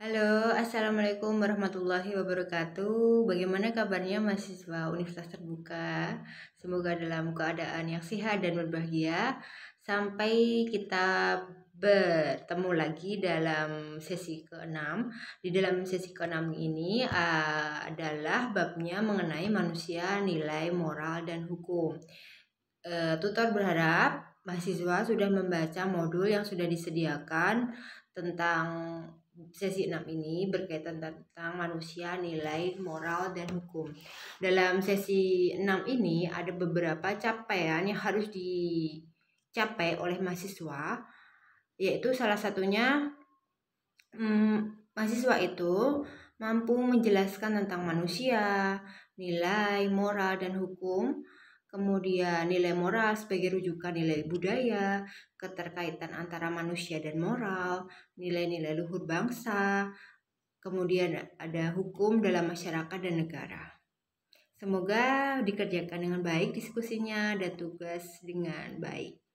Halo, Assalamualaikum warahmatullahi wabarakatuh Bagaimana kabarnya mahasiswa Universitas Terbuka? Semoga dalam keadaan yang sehat dan berbahagia Sampai kita bertemu lagi dalam sesi ke-6 Di dalam sesi ke-6 ini eh, adalah babnya mengenai manusia, nilai, moral, dan hukum uh, Tutor berharap mahasiswa sudah membaca modul yang sudah disediakan tentang sesi 6 ini berkaitan tentang manusia, nilai, moral, dan hukum. Dalam sesi 6 ini ada beberapa capaian yang harus dicapai oleh mahasiswa, yaitu salah satunya hmm, mahasiswa itu mampu menjelaskan tentang manusia, nilai, moral, dan hukum kemudian nilai moral sebagai rujukan nilai budaya, keterkaitan antara manusia dan moral, nilai-nilai luhur bangsa, kemudian ada hukum dalam masyarakat dan negara. Semoga dikerjakan dengan baik diskusinya dan tugas dengan baik.